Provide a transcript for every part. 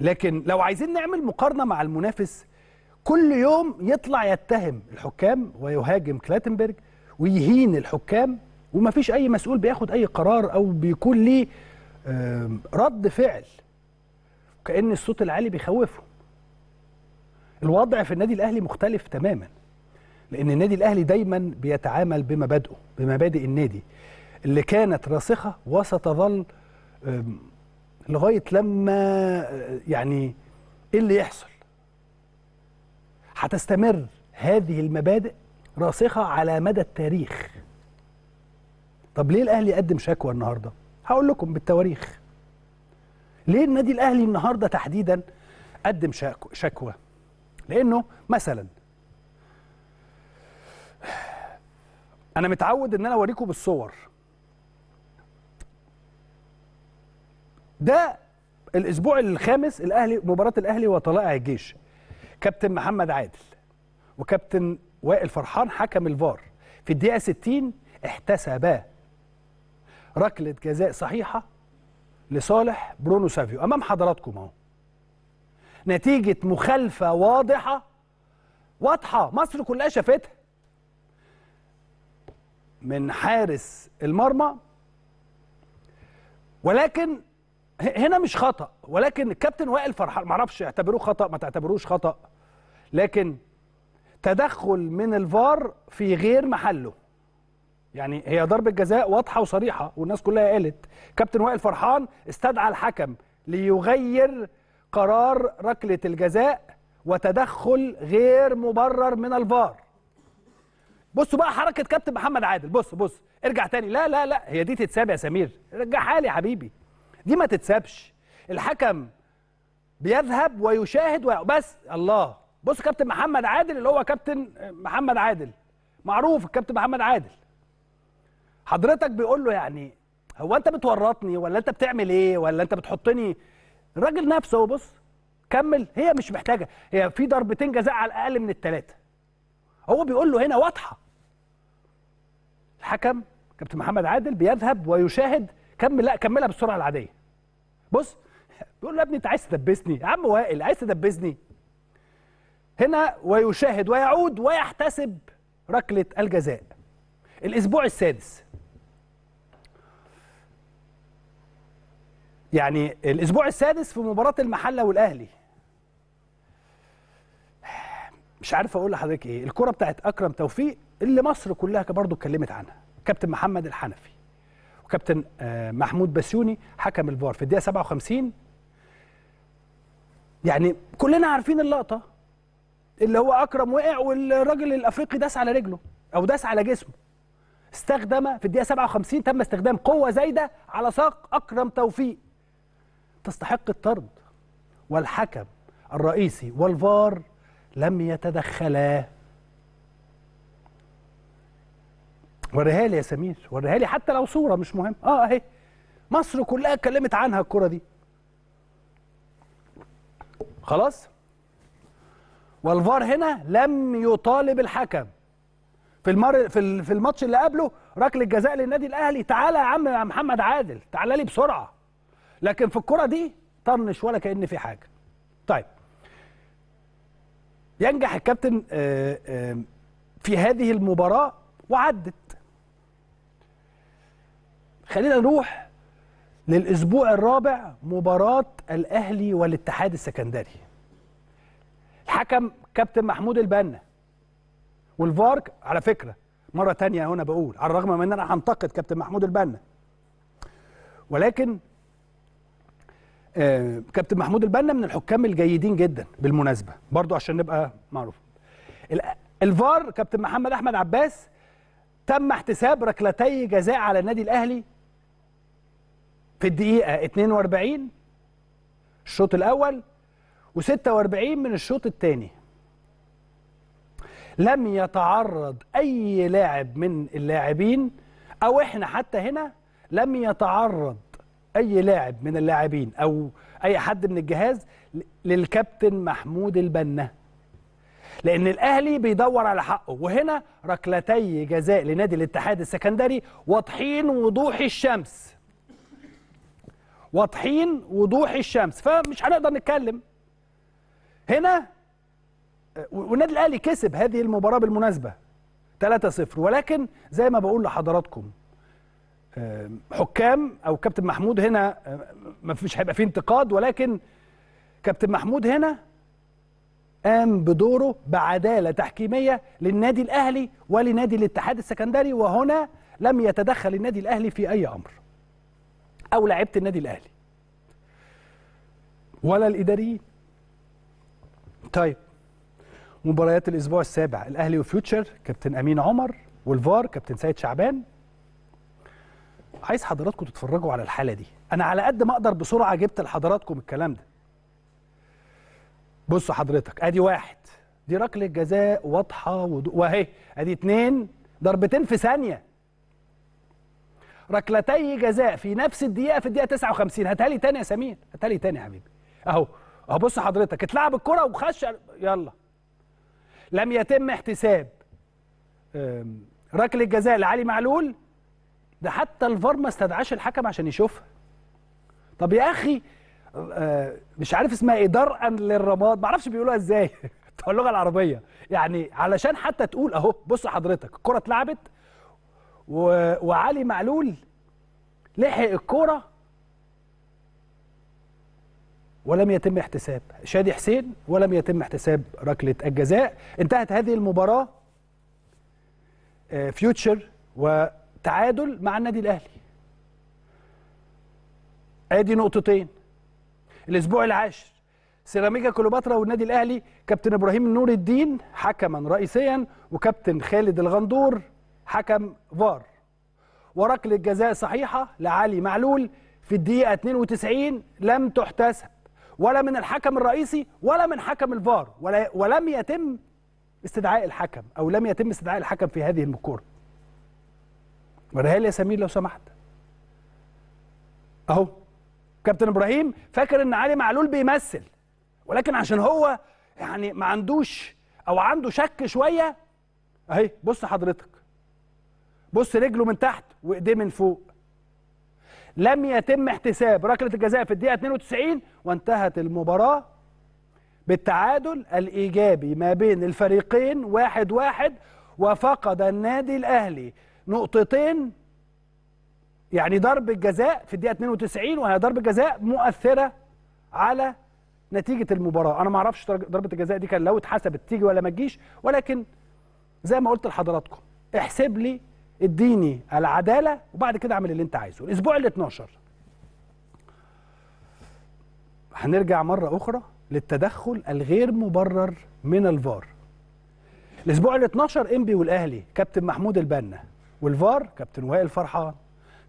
لكن لو عايزين نعمل مقارنه مع المنافس كل يوم يطلع يتهم الحكام ويهاجم كلاتنبرج ويهين الحكام ومفيش اي مسؤول بياخد اي قرار او بيكون ليه رد فعل كأن الصوت العالي بيخوفهم الوضع في النادي الأهلي مختلف تماما لأن النادي الأهلي دايما بيتعامل بمبادئه بمبادئ النادي اللي كانت راسخة وستظل لغايه لما يعني ايه اللي يحصل هتستمر هذه المبادئ راسخه على مدى التاريخ طب ليه الاهلي قدم شكوى النهارده هقول لكم بالتواريخ ليه النادي الاهلي النهارده تحديدا قدم شكوى لانه مثلا انا متعود ان انا اوريكم بالصور ده الاسبوع الخامس الاهلي مباراه الاهلي وطلائع الجيش كابتن محمد عادل وكابتن وائل فرحان حكم الفار في الدقيقه 60 احتسبا ركله جزاء صحيحه لصالح برونو سافيو امام حضراتكم اهو نتيجه مخالفه واضحه واضحه مصر كلها شافتها من حارس المرمى ولكن هنا مش خطا ولكن الكابتن وائل فرحان معرفش اعتبروه خطا ما تعتبروش خطا لكن تدخل من الفار في غير محله يعني هي ضربه جزاء واضحه وصريحه والناس كلها قالت كابتن وائل فرحان استدعى الحكم ليغير قرار ركله الجزاء وتدخل غير مبرر من الفار بصوا بقى حركه كابتن محمد عادل بص بص ارجع تاني لا لا لا هي دي تتساب يا سمير رجعها لي يا حبيبي دي ما تتسابش الحكم بيذهب ويشاهد وي... بس الله بص كابتن محمد عادل اللي هو كابتن محمد عادل معروف الكابتن محمد عادل حضرتك بيقول له يعني هو انت بتورطني ولا انت بتعمل ايه ولا انت بتحطني الراجل نفسه بص كمل هي مش محتاجه هي في ضربتين جزاء على الاقل من الثلاثه هو بيقول له هنا واضحه الحكم كابتن محمد عادل بيذهب ويشاهد كمل لا كملها بالسرعه العاديه بص بيقول له يا ابني انت عايز تدبسني يا عم وائل عايز تدبسني هنا ويشاهد ويعود ويحتسب ركله الجزاء الاسبوع السادس يعني الاسبوع السادس في مباراه المحله والاهلي مش عارف اقول لحضرتك ايه الكره بتاعت اكرم توفيق اللي مصر كلها برضه اتكلمت عنها كابتن محمد الحنفي وكابتن آه، محمود بسيوني حكم الفار في الدقيقه 57 يعني كلنا عارفين اللقطه اللي هو اكرم وقع والراجل الافريقي داس على رجله او داس على جسمه استخدم في الدقيقه 57 تم استخدام قوه زايده على ساق اكرم توفيق تستحق الطرد والحكم الرئيسي والفار لم يتدخلا وريها لي يا سمير وريها لي حتى لو صوره مش مهم اه اهي مصر كلها اتكلمت عنها الكره دي خلاص والفار هنا لم يطالب الحكم في المر في في الماتش اللي قبله ركله جزاء للنادي الاهلي تعالى يا عم يا محمد عادل تعالى لي بسرعه لكن في الكره دي طنش ولا كان في حاجه طيب ينجح الكابتن آه، آه، في هذه المباراه وعدت خلينا نروح للاسبوع الرابع مباراه الاهلي والاتحاد السكندري الحكم كابتن محمود البنا والفار على فكره مره تانية هنا بقول على الرغم من ان انا هنتقد كابتن محمود البنا ولكن آه كابتن محمود البنا من الحكام الجيدين جدا بالمناسبه برضو عشان نبقى معروف الفار كابتن محمد احمد عباس تم احتساب ركلتي جزاء على النادي الاهلي في الدقيقة 42 الشوط الأول و46 من الشوط الثاني لم يتعرض أي لاعب من اللاعبين أو إحنا حتى هنا لم يتعرض أي لاعب من اللاعبين أو أي حد من الجهاز للكابتن محمود البنا لأن الأهلي بيدور على حقه وهنا ركلتي جزاء لنادي الاتحاد السكندري واضحين وضوح الشمس واضحين وضوح الشمس فمش هنقدر نتكلم هنا والنادي الاهلي كسب هذه المباراه بالمناسبه 3-0 ولكن زي ما بقول لحضراتكم حكام او كابتن محمود هنا ما فيش هيبقى فيه انتقاد ولكن كابتن محمود هنا قام بدوره بعداله تحكيميه للنادي الاهلي ولنادي الاتحاد السكندري وهنا لم يتدخل النادي الاهلي في اي امر او لعيبه النادي الاهلي ولا الاداريين طيب مباريات الاسبوع السابع الاهلي وفيوتشر كابتن امين عمر والفار كابتن سيد شعبان عايز حضراتكم تتفرجوا على الحاله دي انا على قد ما اقدر بسرعه جبت لحضراتكم الكلام ده بص حضرتك ادي واحد دي ركله جزاء واضحه وهي واهي ادي اتنين ضربتين في ثانيه ركلتي جزاء في نفس الدقيقه في الدقيقه 59 هاتها لي تاني يا سمير هاتها لي تاني يا حبيبي اهو اهو بص حضرتك اتلعب الكره وخش يلا لم يتم احتساب ركله جزاء لعلي معلول ده حتى الفار ما استدعاش الحكم عشان يشوفها طب يا اخي آه، مش عارف اسمها إيه، درءا للرماد ما اعرفش بيقولوها ازاي اللغه العربيه يعني علشان حتى تقول اهو بص حضرتك الكره اتلعبت و... وعلي معلول لحق الكوره ولم يتم احتساب شادي حسين ولم يتم احتساب ركله الجزاء انتهت هذه المباراه فيوتشر آه، وتعادل مع النادي الاهلي ادي نقطتين الاسبوع العاشر سيراميكا كليوباترا والنادي الاهلي كابتن ابراهيم نور الدين حكما رئيسيا وكابتن خالد الغندور حكم فار وركلة جزاء صحيحة لعلي معلول في الدقيقة 92 لم تحتسب ولا من الحكم الرئيسي ولا من حكم الفار ولا ولم يتم استدعاء الحكم أو لم يتم استدعاء الحكم في هذه الكورة وريها لي يا سمير لو سمحت أهو كابتن إبراهيم فاكر إن علي معلول بيمثل ولكن عشان هو يعني ما عندوش أو عنده شك شوية أهي بص حضرتك بص رجله من تحت وايديه من فوق لم يتم احتساب ركله الجزاء في الدقيقه 92 وانتهت المباراه بالتعادل الايجابي ما بين الفريقين واحد واحد وفقد النادي الاهلي نقطتين يعني ضرب الجزاء في الدقيقه 92 وهي ضربه جزاء مؤثره على نتيجه المباراه انا ما اعرفش ضربه الجزاء دي كان لو اتحسبت تيجي ولا ما تجيش ولكن زي ما قلت لحضراتكم احسب لي اديني العداله وبعد كده اعمل اللي انت عايزه الاسبوع ال 12 هنرجع مره اخرى للتدخل الغير مبرر من الفار الاسبوع ال 12 انبي والاهلي كابتن محمود البنا والفار كابتن وائل فرحان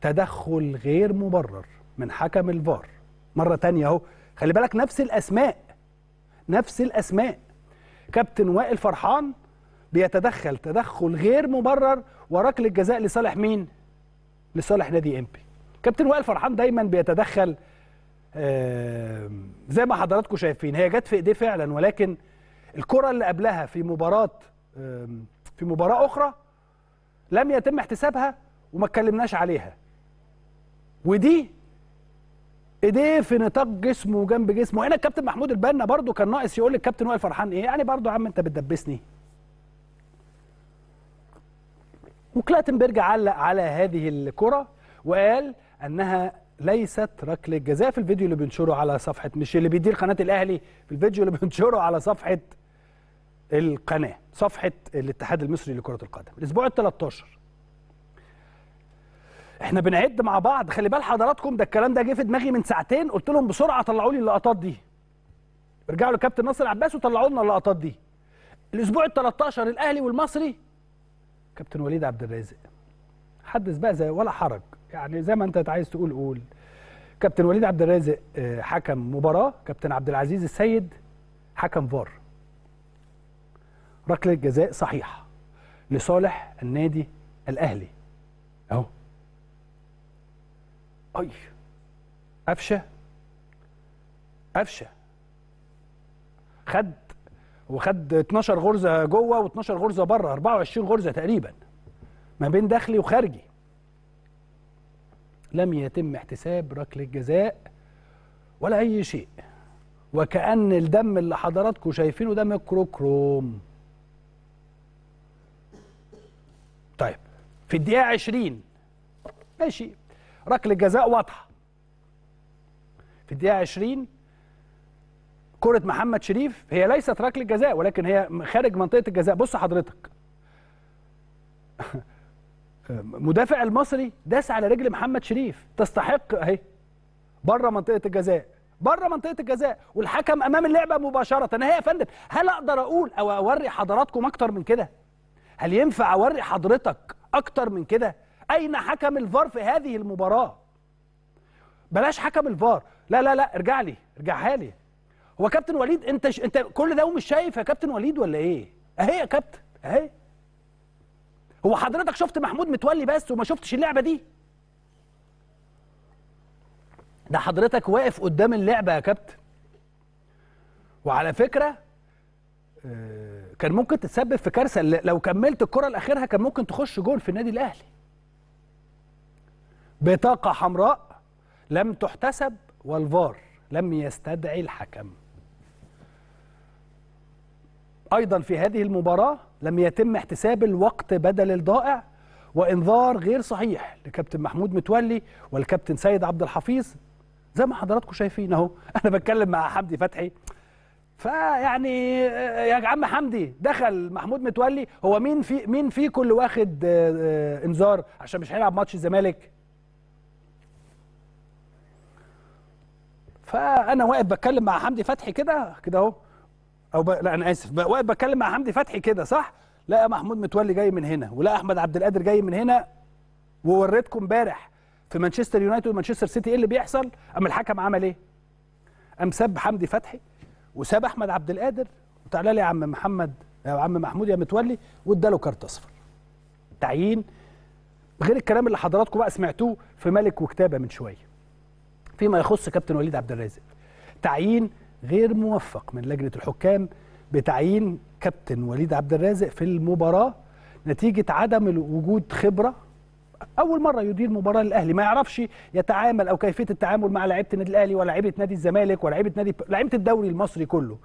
تدخل غير مبرر من حكم الفار مره تانية اهو خلي بالك نفس الاسماء نفس الاسماء كابتن وائل فرحان بيتدخل تدخل غير مبرر وركله جزاء لصالح مين؟ لصالح نادي امبي. كابتن وائل فرحان دايما بيتدخل آه زي ما حضراتكم شايفين هي جت في ايديه فعلا ولكن الكره اللي قبلها في مباراه آه في مباراه اخرى لم يتم احتسابها وما اتكلمناش عليها. ودي ايديه في نطاق جسمه وجنب جسمه هنا الكابتن محمود البنا برضو كان ناقص يقول للكابتن وائل فرحان ايه يعني برضو يا عم انت بتدبسني وكلاتنبرج علق على هذه الكرة وقال أنها ليست ركلة جزاء في الفيديو اللي بنشره على صفحة مش اللي بيدير قناة الأهلي في الفيديو اللي بنشره على صفحة القناة صفحة الاتحاد المصري لكرة القدم الأسبوع ال 13 احنا بنعد مع بعض خلي بال حضراتكم ده الكلام ده جه في دماغي من ساعتين قلت لهم بسرعه طلعوا لي اللقطات دي ارجعوا لكابتن ناصر عباس وطلعوا لنا اللقطات دي الاسبوع ال 13 الاهلي والمصري كابتن وليد عبد الرازق حدث بقى زي ولا حرج يعني زي ما انت عايز تقول قول كابتن وليد عبد الرازق آه، حكم مباراه كابتن عبد العزيز السيد حكم فار ركله جزاء صحيحه لصالح النادي الاهلي اهو اي قفشه قفشه خد وخد 12 غرزه جوه و12 غرزه بره 24 غرزه تقريبا ما بين داخلي وخارجي لم يتم احتساب ركله جزاء ولا اي شيء وكأن الدم اللي حضراتكم شايفينه ده ميكروكروم طيب في الدقيقة 20 ماشي ركلة جزاء واضحة في الدقيقة 20 كره محمد شريف هي ليست ركله جزاء ولكن هي خارج منطقه الجزاء بص حضرتك مدافع المصري داس على رجل محمد شريف تستحق اهي بره منطقه الجزاء بره منطقه الجزاء والحكم امام اللعبه مباشره اهي يا فندم هل اقدر اقول او اوري حضراتكم اكتر من كده هل ينفع اوري حضرتك اكتر من كده اين حكم الفار في هذه المباراه بلاش حكم الفار لا لا لا ارجع لي ارجعها لي هو كابتن وليد انت ش... انت كل ده ومش شايف يا كابتن وليد ولا ايه؟ اهي يا كابتن اهي هو حضرتك شفت محمود متولي بس وما شفتش اللعبه دي؟ ده حضرتك واقف قدام اللعبه يا كابتن وعلى فكره آه، كان ممكن تتسبب في كارثه لو كملت الكره لاخرها كان ممكن تخش جول في النادي الاهلي بطاقه حمراء لم تحتسب والفار لم يستدعي الحكم أيضا في هذه المباراة لم يتم احتساب الوقت بدل الضائع وإنذار غير صحيح لكابتن محمود متولي والكابتن سيد عبد الحفيظ زي ما حضراتكم شايفين اهو أنا بتكلم مع حمدي فتحي فيعني آه، يا عم حمدي دخل محمود متولي هو مين في مين فيكم اللي واخد آه، آه، انذار عشان مش هيلعب ماتش الزمالك فانا واقف بتكلم مع حمدي فتحي كده كده اهو او ب... لا انا اسف ب... واقف بتكلم مع حمدي فتحي كده صح لا محمود متولي جاي من هنا ولا احمد عبد القادر جاي من هنا ووريتكم امبارح في مانشستر يونايتد ومانشستر سيتي ايه اللي بيحصل اما الحكم عمل ايه قام ساب حمدي فتحي وساب احمد عبد القادر وتعالى لي يا عم محمد يا عم محمود يا متولي واداله كارت اصفر تعيين غير الكلام اللي حضراتكم بقى سمعتوه في ملك وكتابه من شويه فيما يخص كابتن وليد عبد الرازق تعيين غير موفق من لجنه الحكام بتعيين كابتن وليد عبد الرازق في المباراه نتيجه عدم وجود خبره اول مره يدير مباراه للاهلي ما يعرفش يتعامل او كيفيه التعامل مع لعيبه النادي الاهلي ولاعيبه نادي الزمالك ولاعيبه نادي لعيبه الدوري المصري كله